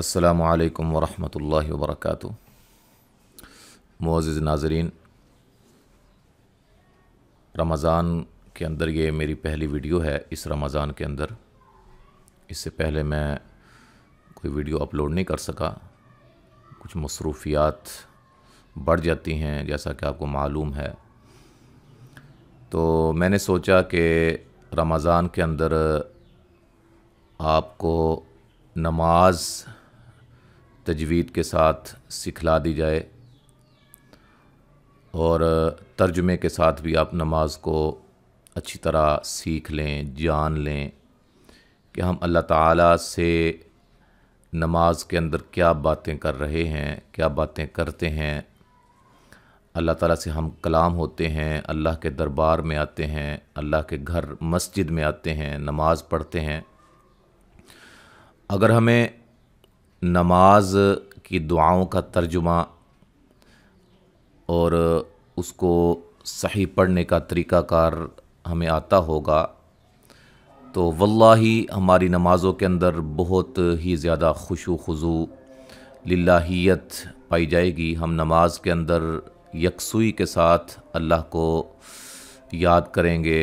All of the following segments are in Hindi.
असलकम वरहमल वर्क मोज़ नाजरीन रमज़ान के अंदर ये मेरी पहली वीडियो है इस रमज़ान के अंदर इससे पहले मैं कोई वीडियो अपलोड नहीं कर सका कुछ मसरूफियात बढ़ जाती हैं जैसा कि आपको मालूम है तो मैंने सोचा कि रमज़ान के अंदर आपको नमाज़ तजवीद के साथ सिखला दी जाए और तर्जमे के साथ भी आप नमाज को अच्छी तरह सीख लें जान लें कि हम अल्लाह ताला से नमाज के अंदर क्या बातें कर रहे हैं क्या बातें करते हैं अल्लाह ताला से हम कलाम होते हैं अल्लाह के दरबार में आते हैं अल्लाह के घर मस्जिद में आते हैं नमाज़ पढ़ते हैं अगर हमें नमाज की दुआओं का तर्जुमा और उसको सही पढ़ने का तरीक़ाकार हमें आता होगा तो वल्ला ही हमारी नमाज़ों के अंदर बहुत ही ज़्यादा खुशु खजू लाहीत पाई जाएगी हम नमाज के अंदर यकसुई के साथ अल्लाह को याद करेंगे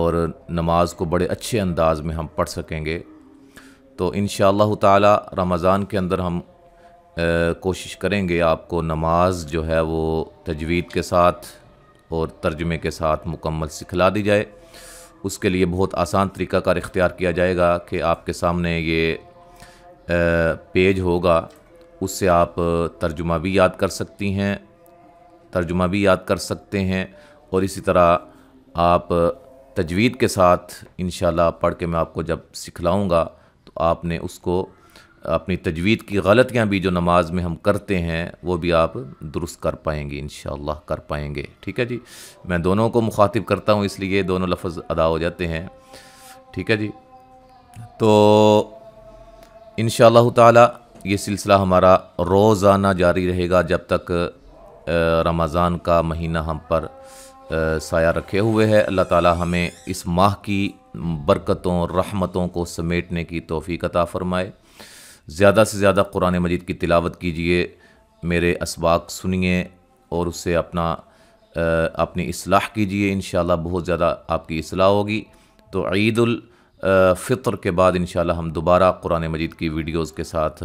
और नमाज को बड़े अच्छे अंदाज में हम पढ़ सकेंगे तो इन ताला रमज़ान के अंदर हम कोशिश करेंगे आपको नमाज जो है वो तजवीद के साथ और तर्जमे के साथ मुकम्मल सिखला दी जाए उसके लिए बहुत आसान तरीका कार इख्तियार किया जाएगा कि आपके सामने ये पेज होगा उससे आप तर्जुमा भी याद कर सकती हैं तर्जुमा भी याद कर सकते हैं और इसी तरह आप तजवीद के साथ इन पढ़ के मैं आपको जब सिखलाऊँगा आपने उसको अपनी तजवीद की गलतियाँ भी जो नमाज में हम करते हैं वो भी आप दुरुस्त कर पाएंगे इन कर पाएंगे ठीक है जी मैं दोनों को मुखातिब करता हूँ इसलिए दोनों लफ्ज़ अदा हो जाते हैं ठीक है जी तो इन ताला ये सिलसिला हमारा रोज़ाना जारी रहेगा जब तक रमज़ान का महीना हम पर साया रखे हुए है अल्लाह ताला हमें इस माह की बरकतों रहमतों को समेटने की तोफ़ी अता फ़रमाए ज़्यादा से ज़्यादा कुरान मजीद की तिलावत कीजिए मेरे इसबाक सुनिए और उससे अपना अपनी असलाह कीजिए इन बहुत ज़्यादा आपकी असलाह होगी तो ईदुल फ़ितर के बाद इन हम दोबारा कुरान मजीद की वीडियोज़ के साथ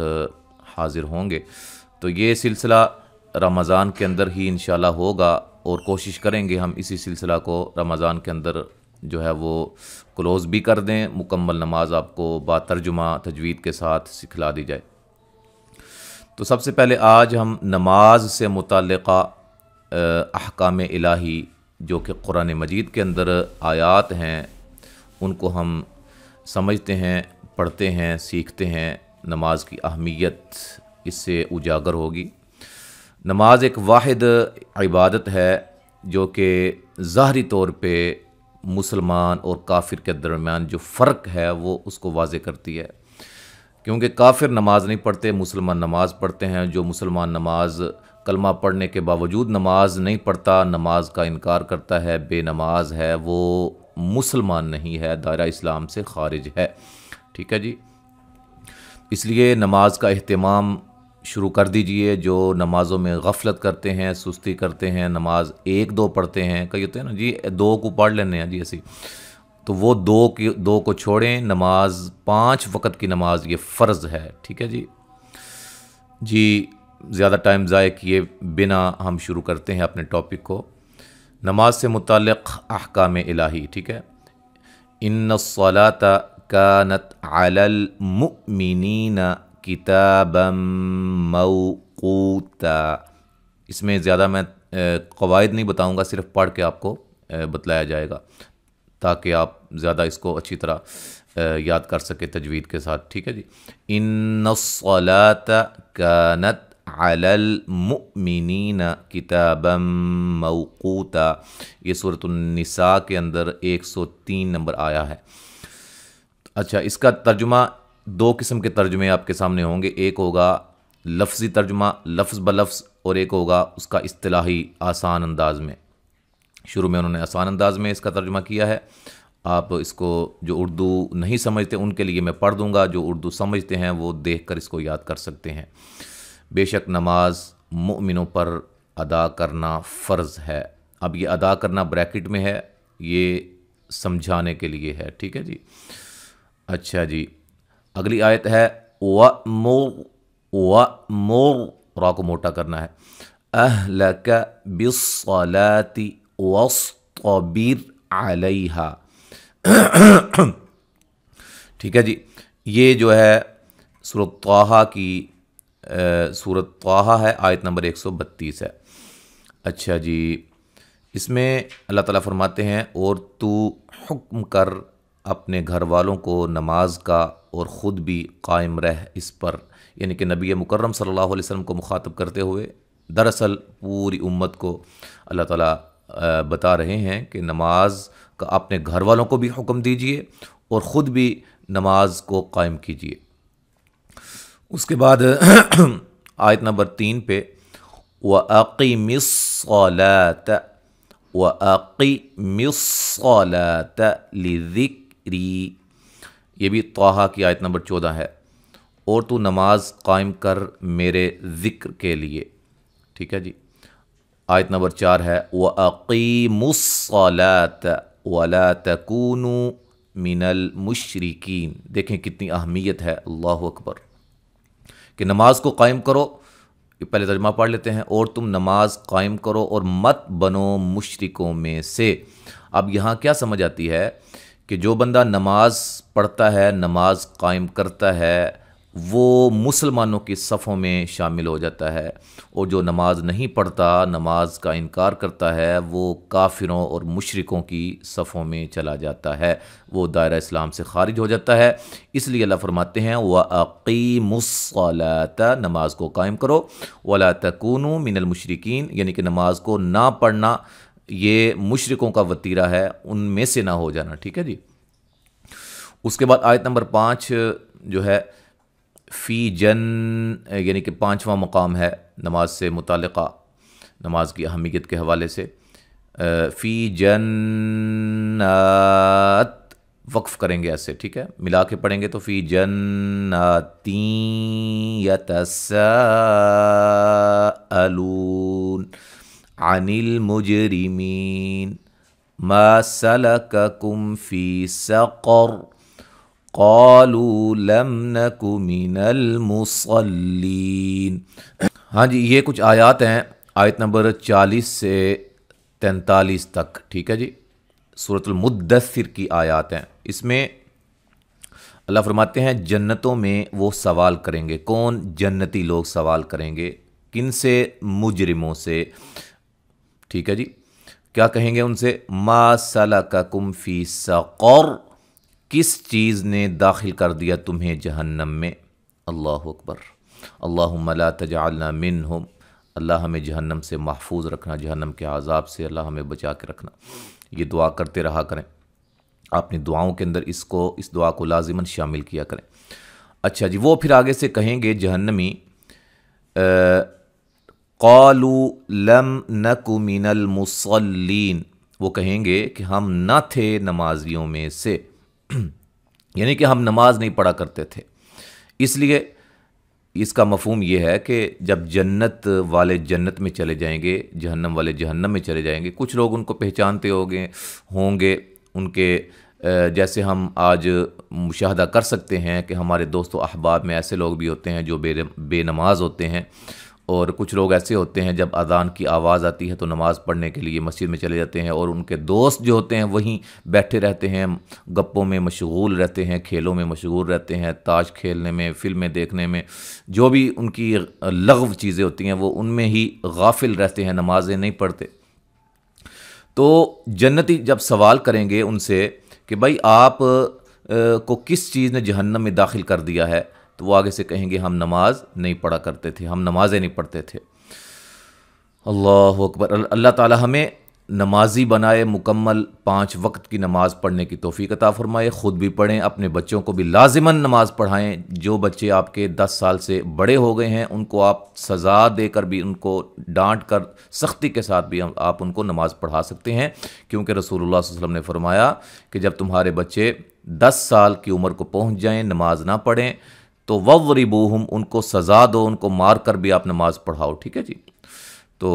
हाज़िर होंगे तो ये सिलसिला रमज़ान के अंदर ही इन होगा और कोशिश करेंगे हम इसी सिलसिला को रमज़ान के अंदर जो है वो क्लोज़ भी कर दें मुकम्मल नमाज आपको बातरजुमा तजवीद के साथ सिखला दी जाए तो सबसे पहले आज हम नमाज से मुतल अहकाम इलाही जो कि कुरान मजीद के अंदर आयात हैं उनको हम समझते हैं पढ़ते हैं सीखते हैं नमाज की अहमियत इससे उजागर होगी नमाज एक वाहिद इबादत है जो कि ज़ाहरी तौर पर मुसलमान और काफिर के दरमियान जो फ़र्क है वो उसको वाज करती है क्योंकि काफिर नमाज़ नहीं पढ़ते मुसलमान नमाज़ पढ़ते हैं जो मुसलमान नमाज कलमा पढ़ने के बावजूद नमाज नहीं पढ़ता नमाज का इनकार करता है बेनमाज है वो मुसलमान नहीं है दायरा इस्लाम से खारिज है ठीक है जी इसलिए नमाज का अहतमाम शुरू कर दीजिए जो नमाज़ों में गफलत करते हैं सुस्ती करते हैं नमाज एक दो पढ़ते हैं कई होते हैं ना जी दो को पढ़ लेने हैं जी ऐसी तो वो दो की दो को छोड़ें नमाज पाँच वक़्त की नमाज ये फ़र्ज़ है ठीक है जी जी ज़्यादा टाइम ज़ाय किए बिना हम शुरू करते हैं अपने टॉपिक को नमाज से मुतक़ अहकाम इलाही ठीक है इन सलाता नत अलमिन किताबम मऊकूता इसमें ज़्यादा मैं कवायद नहीं बताऊंगा सिर्फ पढ़ के आपको बतलाया जाएगा ताकि आप ज़्यादा इसको अच्छी तरह याद कर सके तजवीद के साथ ठीक है जी इन सलात कानत अलल मुमिन किताबम मऊकूता ये सूरतनिसा के अंदर 103 नंबर आया है अच्छा इसका तर्जुमा दो किस्म के तर्जुमे आपके सामने होंगे एक होगा लफ्ज़ी तर्जुमा लफ्ज़ ब लफ्ज़ और एक होगा उसका अतलाही आसान अंदाज में शुरू में उन्होंने आसान अंदाज में इसका तर्जुमा किया है आप इसको जो उर्दू नहीं समझते उनके लिए मैं पढ़ दूंगा जो उर्दू समझते हैं वो देख कर इसको याद कर सकते हैं बेशक नमाज मुमिनों पर अदा करना फ़र्ज़ है अब ये अदा करना ब्रैकेट में है ये समझाने के लिए है ठीक है जी अच्छा जी अगली आयत है व मो व मो रा को मोटा करना है अहलक बिस्सलाति अलैहा ठीक है जी ये जो है सूरत की सूरत है आयत नंबर एक सौ बत्तीस है अच्छा जी इसमें अल्लाह ताला फरमाते हैं और तू हुक्म कर अपने घर वालों को नमाज का और ख़ुद भी कायम रह इस पर यानी कि नबी मुकर्रम सल्लल्लाहु अलैहि वसल्लम को मुखातब करते हुए दरअसल पूरी उम्मत को अल्लाह ताला बता रहे हैं कि नमाज का अपने घर वालों को भी हुक्म दीजिए और ख़ुद भी नमाज को कायम कीजिए उसके बाद आयत नंबर तीन पे व आकी मिसलात व आकी मिसलात लिक री ये भी तोहा की आयत नंबर चौदह है और तू नमाज कायम कर मेरे ज़िक्र के लिए ठीक है जी आयत नंबर चार है व अकीमुसलात वला तकूनू मिनल मुशरकिन देखें कितनी अहमियत है अल्लाह अकबर कि नमाज को कायम करो पहले तर्जमा पढ़ लेते हैं और तुम नमाज कायम करो और मत बनो मुशरकों में से अब यहाँ क्या समझ आती है कि जो बंदा नमाज पढ़ता है नमाज कायम करता है वो मुसलमानों की सफ़ों में शामिल हो जाता है और जो नमाज नहीं पढ़ता नमाज का इनकार करता है वो काफिरों और मुशरकों की सफ़ों में चला जाता है वो दायरा इस्लाम से खारिज हो जाता है इसलिए अल्लाह फरमाते हैं व मुसलात नमाज को कायम करो वला तकून मिनल यानी कि नमाज को ना पढ़ना ये मुशरकों का वतीरा है उनमें से ना हो जाना ठीक है जी उसके बाद आयत नंबर पाँच जो है फ़ी जन यानी कि पाँचवा मकाम है नमाज से मुतल नमाज की अहमियत के हवाले से फ़ी जन वक्फ़ करेंगे ऐसे ठीक है मिला के पढ़ेंगे तो फ़ी जन जन्नती यतसून अनिल मुजरिमीन मसलककुम फ़ी सक़र कालू लम मिनल मुसलिन हाँ जी ये कुछ आयात हैं आयत नंबर चालीस से तैंतालीस तक ठीक है जी सूरतलमुद्दसर की आयात हैं इसमें अल्लाह फरमाते हैं जन्नतों में वो सवाल करेंगे कौन जन्नती लोग सवाल करेंगे किन से मुजरिमों से ठीक है जी क्या कहेंगे उनसे मा सला का कुम्फी सक़ौर किस चीज़ ने दाखिल कर दिया तुम्हें जहन्नम में अल्लाह अकबर अल्ला तजालना मिन हम अल्लाह हमें जहन्नम से महफूज रखना जहन्नम के आज़ाब से अल्लाह हमें बचा के रखना ये दुआ करते रहा करें अपनी दुआओं के अंदर इसको इस दुआ को लाजिमन शामिल किया करें अच्छा जी वो फिर आगे से कहेंगे जहन्नमी कौलू लम नक मिनल मुसलिन वो कहेंगे कि हम न थे नमाजियों में से यानी कि हम नमाज नहीं पढ़ा करते थे इसलिए इसका मफहम यह है कि जब जन्नत वाले जन्नत में चले जाएंगे जहन्नम वाले जहन्नम में चले जाएंगे कुछ लोग उनको पहचानते हो गए होंगे उनके जैसे हम आज मुशाह कर सकते हैं कि हमारे दोस्तों अहबाब में ऐसे लोग भी होते हैं जो बे बेनमाज होते हैं और कुछ लोग ऐसे होते हैं जब अजान की आवाज़ आती है तो नमाज़ पढ़ने के लिए मस्जिद में चले जाते हैं और उनके दोस्त जो होते हैं वहीं बैठे रहते हैं गप्पों में मशगूल रहते हैं खेलों में मशगूल रहते हैं ताश खेलने में फिल्में देखने में जो भी उनकी लगव चीज़ें होती हैं वो उनमें ही गाफिल रहते हैं नमाजें नहीं पढ़ते तो जन्नती जब सवाल करेंगे उनसे कि भाई आप को किस चीज़ ने जहन्नम में दाखिल कर दिया है तो वो आगे से कहेंगे हम नमाज नहीं पढ़ा करते थे हम नमाज़ें नहीं पढ़ते थे अल्लाह अकबर अल्लाह ताला हमें नमाजी बनाए मुकम्मल पाँच वक्त की नमाज़ पढ़ने की तोफ़ी अता फ़रमाए ख़ुद भी पढ़ें अपने बच्चों को भी लाजमन नमाज़ पढ़ाएँ जो बच्चे आपके दस साल से बड़े हो गए हैं उनको आप सज़ा देकर भी उनको डांट कर सख्ती के साथ भी आप उनको नमाज़ पढ़ा सकते हैं क्योंकि रसूलुल्लाह वसल्लम ने फरमाया कि जब तुम्हारे बच्चे दस साल की उम्र को पहुँच जाएँ नमाज ना पढ़ें तो ववरिबूहम उनको सज़ा दो उनको मार कर भी आप नमाज़ पढ़ाओ ठीक है जी तो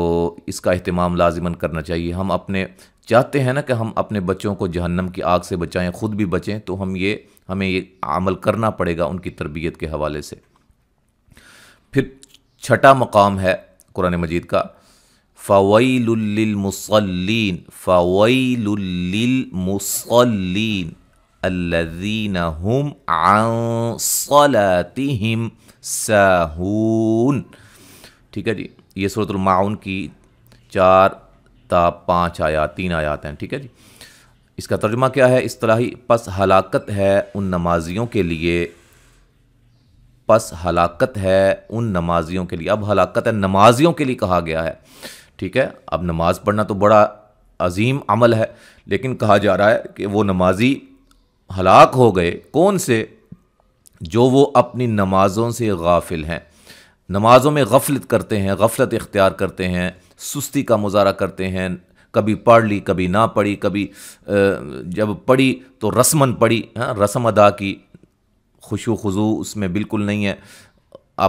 इसका अहतमाम लाजिमन करना चाहिए हम अपने चाहते हैं ना कि हम अपने बच्चों को जहन्नम की आग से बचाएं ख़ुद भी बचें तो हम ये हमें ये अमल करना पड़ेगा उनकी तरबियत के हवाले से फिर छठा मकाम है कुरान मजीद का फ़वैलमसलिन फ़वैलमसलिन अल्लज़ीना हुम आन सलातिहिम साहून ठीक है जी ये सूरत माउन की चार ता पाँच आयात तीन आयात हैं ठीक है जी इसका तर्जमा क्या है ही पस हलाकत है उन नमाजियों के लिए पस हलाकत है उन नमाजियों के लिए अब हलाकत है नमाजियों के लिए कहा गया है ठीक है अब नमाज़ पढ़ना तो बड़ा अजीम अमल है लेकिन कहा जा रहा है कि वो नमाजी हलाक हो गए कौन से जो वो अपनी नमाज़ों से गाफिल हैं नमाज़ों में गफलत करते हैं गफलत इख्तियार करते हैं सुस्ती का मुजारा करते हैं कभी पढ़ ली कभी ना पढ़ी कभी जब पढ़ी तो रस्मन पढ़ी हाँ रस्म अदा की खुशो खजू उसमें बिल्कुल नहीं है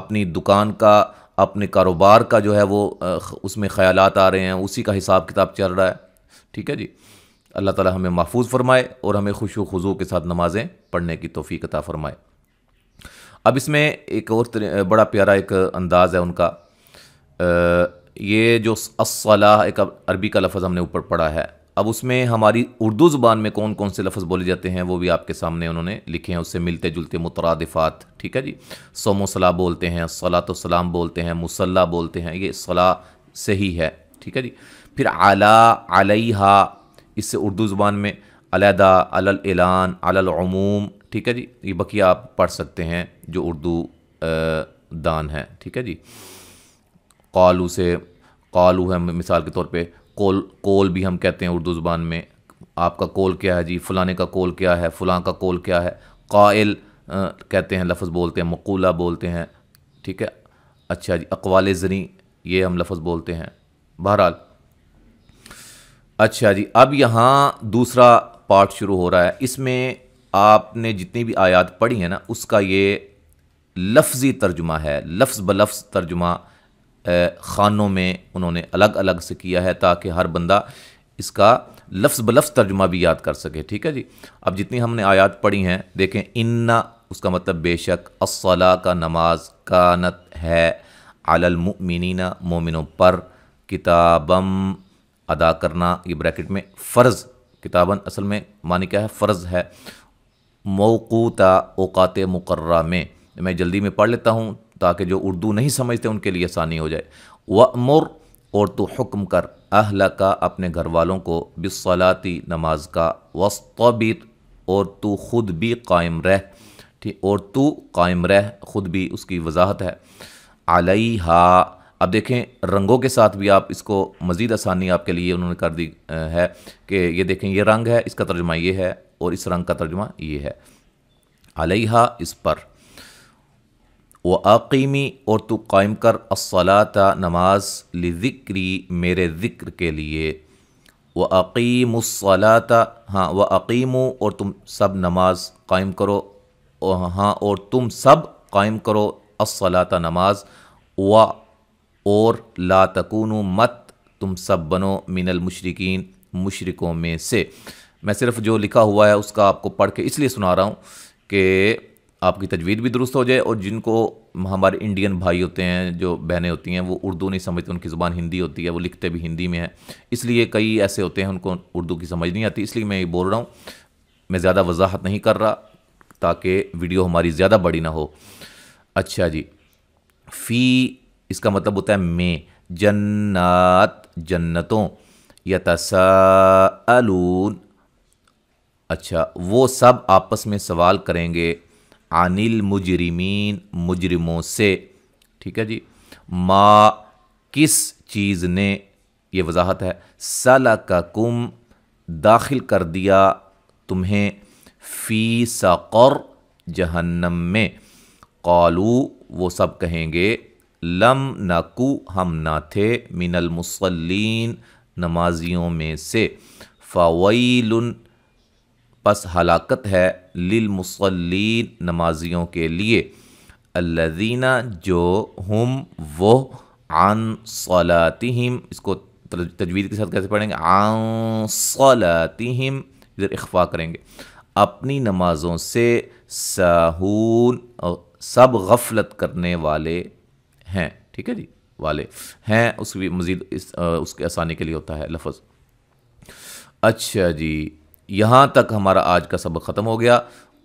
अपनी दुकान का अपने कारोबार का जो है वो उसमें ख्याल आ रहे हैं उसी का हिसाब किताब चल रहा है ठीक है जी अल्लाह ताला हमें महफूज फरमाए और हमें खुश खजू के साथ नमाज़ें पढ़ने की तोफ़ी अता फ़रमाए अब इसमें एक और बड़ा प्यारा एक अंदाज़ है उनका ये जो असलाह एक अरबी का लफ्ज़ हमने ऊपर पढ़ा है अब उसमें हमारी उर्दू ज़ुबान में कौन कौन से लफ्ज़ बोले जाते हैं वो भी आपके सामने उन्होंने लिखे हैं उससे मिलते जुलते मुतरदफ़ात ठीक है जी सोमोसला बोलते हैं सलात सलाम बोलते हैं मुसल्ला बोलते हैं ये सलाह सही है ठीक है जी फिर आला आलिहा इससे उर्दू ज़ुबान में अलहदा अलल एलान अलल अमूम ठीक है जी ये बकिया आप पढ़ सकते हैं जो उर्दू दान है ठीक है जी कॉलू से कॉलू है मिसाल के तौर पे कोल कोल भी हम कहते हैं उर्दू ज़ुबान में आपका कोल क्या है जी फ़लाने का कोल क्या है फ़लाँ का कोल क्या है कायल कहते हैं लफ्ज़ बोलते हैं मकूला बोलते हैं ठीक है अच्छा जी अकवाल ज़री ये हम लफ्ज़ बोलते हैं बहरहाल अच्छा जी अब यहाँ दूसरा पार्ट शुरू हो रहा है इसमें आपने जितनी भी आयात पढ़ी है ना उसका ये लफ्ज़ी तर्जुमा है लफ्ज़ ब लफ्ज़ तर्जुमा ख़ानों में उन्होंने अलग अलग से किया है ताकि हर बंदा इसका लफ्ज़ ब लफ्ज़ तर्जुमा भी याद कर सके ठीक है जी अब जितनी हमने आयात पढ़ी हैं देखें इन्ना उसका मतलब बेशक असला का नमाज कानत है अलमिनना मोमिनों पर किताबम अदा करना ये ब्रैकेट में फ़र्ज़ किताबन असल में मानी क्या है फ़र्ज़ है मौकूता अवकात मुकर में मैं जल्दी में पढ़ लेता हूँ ताकि जो उर्दू नहीं समझते उनके लिए आसानी हो जाए व मुर और तो हुक्म कर अहला का अपने घर वालों को बिसलाती नमाज का वस्तबित और तो खुद भी कायम रह ठीक और तो कायम रह खुद भी उसकी वजाहत है अलई हा अब देखें रंगों के साथ भी आप इसको मज़ीद आसानी आपके लिए उन्होंने कर दी है कि ये देखें ये रंग है इसका तर्जमा ये है और इस रंग का तर्जमा ये है अलहा इस पर व आकीमी और तो कायम कर असलात नमाज लिक्री मेरे ज़िक्र के लिए व उसलात हाँ व अकीमो और तुम सब नमाज कायम करो हाँ, हाँ और तुम सब कायम करो असलात नमाज व और ला मत तुम सब बनो मिनल मुशरकिन मुशरकों में से मैं सिर्फ जो लिखा हुआ है उसका आपको पढ़ के इसलिए सुना रहा हूँ कि आपकी तजवीद भी दुरुस्त हो जाए और जिनको हमारे इंडियन भाई होते हैं जो बहनें होती हैं वो उर्दू नहीं समझते उनकी ज़ुबान हिंदी होती है वो लिखते भी हिंदी में है इसलिए कई ऐसे होते हैं उनको उर्दू की समझ नहीं आती इसलिए मैं ये बोल रहा हूँ मैं ज़्यादा वजाहत नहीं कर रहा ताकि वीडियो हमारी ज़्यादा बड़ी ना हो अच्छा जी फ़ी इसका मतलब होता है मे जन्नत जन्नतों यतसालून अच्छा वो सब आपस में सवाल करेंगे अनिल मुजरिमीन मुजरिमों से ठीक है जी माँ किस चीज़ ने ये वजाहत है सला का कुम दाखिल कर दिया तुम्हें फ़ी सक़र जहन्नम में कालू वो सब कहेंगे लम नाकू हम ना थे मिनल मुसलिन नमाजियों में से फ़वैल पस हलाकत है लिल मुसलिन नमाजियों के लिए अल्लादीना जो हम वो आन सलातिम इसको तजवीज़ के साथ कैसे पढ़ेंगे आन सलातिम इधर इख्फा करेंगे अपनी नमाज़ों से साहून सब गफलत करने वाले हैं ठीक है जी वाले हैं उस भी मज़ीद इस आ, उसके आसानी के लिए होता है लफज अच्छा जी यहाँ तक हमारा आज का सबक ख़त्म हो गया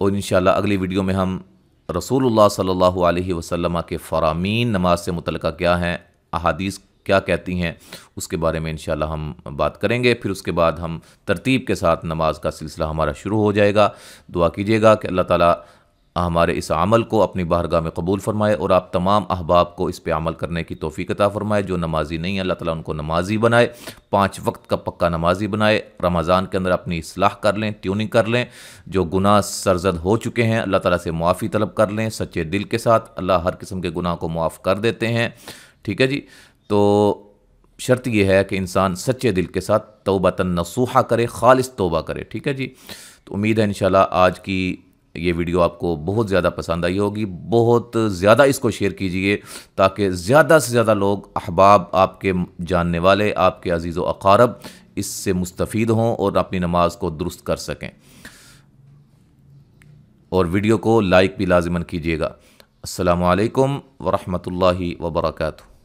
और इन अगली वीडियो में हम रसूलुल्लाह सल्लल्लाहु अलैहि वसल्लम के फ़रामीन नमाज से मुतल क्या हैं अहादीस क्या कहती हैं उसके बारे में इन हम बात करेंगे फिर उसके बाद हम तरतीब के साथ नमाज का सिलसिला हमारा शुरू हो जाएगा दुआ कीजिएगा कि अल्लाह ताली हमारे इस अमल को अपनी बारगाह में कबूल फरमाए और आप तमाम अहबाब को इस पर अमल करने की तोफ़ी फरमाए जो नमाजी नहीं है अल्लाह ताला उनको नमाजी बनाए पाँच वक्त का पक्का नमाजी बनाए रमज़ान के अंदर अपनी असलाह कर लें ट्यूनिंग कर लें जो गुनाह सरजद हो चुके हैं अल्लाह ताला से मुआफ़ी तलब कर लें सच्चे दिल के साथ अल्लाह हर किस्म के गुनाह को मुआफ़ कर देते हैं ठीक है जी तो शर्त यह है कि इंसान सच्चे दिल के साथ तोबा तन नसूहा करे खालिस तोबा करे ठीक है जी तो उम्मीद है इन आज की ये वीडियो आपको बहुत ज़्यादा पसंद आई होगी बहुत ज़्यादा इसको शेयर कीजिए ताकि ज़्यादा से ज़्यादा लोग अहबाब आपके जानने वाले आपके अजीज़ अकारब इससे मुस्तफ़ हों और अपनी नमाज को दुरुस्त कर सकें और वीडियो को लाइक भी लाजमन कीजिएगा असलकम वरहमल वर्का